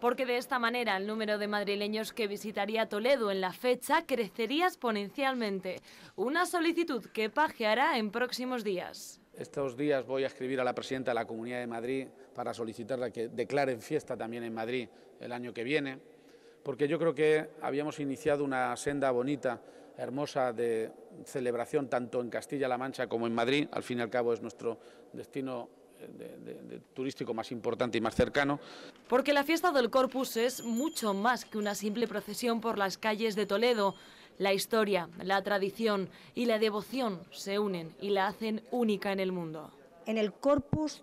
porque de esta manera el número de madrileños que visitaría Toledo en la fecha crecería exponencialmente, una solicitud que pajeará en próximos días. Estos días voy a escribir a la presidenta de la Comunidad de Madrid para solicitarla que declaren fiesta también en Madrid el año que viene, porque yo creo que habíamos iniciado una senda bonita, hermosa de celebración tanto en Castilla-La Mancha como en Madrid, al fin y al cabo es nuestro destino de, turístico más importante y más cercano. Porque la fiesta del Corpus es mucho más que una simple procesión por las calles de Toledo. La historia, la tradición y la devoción se unen y la hacen única en el mundo. En el Corpus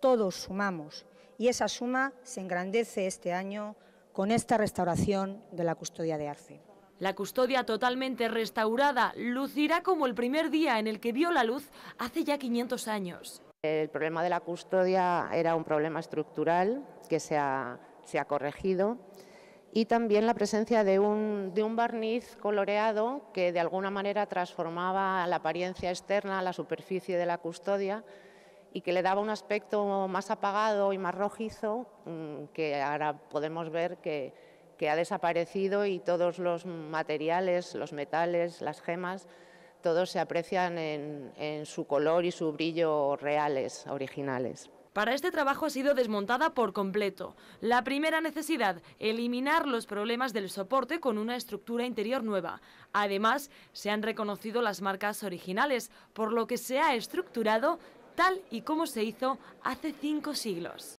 todos sumamos y esa suma se engrandece este año con esta restauración de la custodia de Arce. La custodia totalmente restaurada lucirá como el primer día en el que vio la luz hace ya 500 años. El problema de la custodia era un problema estructural que se ha, corregido y también la presencia de un, barniz coloreado que de alguna manera transformaba la apariencia externa, la superficie de la custodia y que le daba un aspecto más apagado y más rojizo mm, que ahora podemos ver que ha desaparecido y todos los materiales, los metales, las gemas todos se aprecian en, su color y su brillo reales, originales. Para este trabajo ha sido desmontada por completo. La primera necesidad, eliminar los problemas del soporte con una estructura interior nueva. Además, se han reconocido las marcas originales, por lo que se ha estructurado tal y como se hizo hace cinco siglos.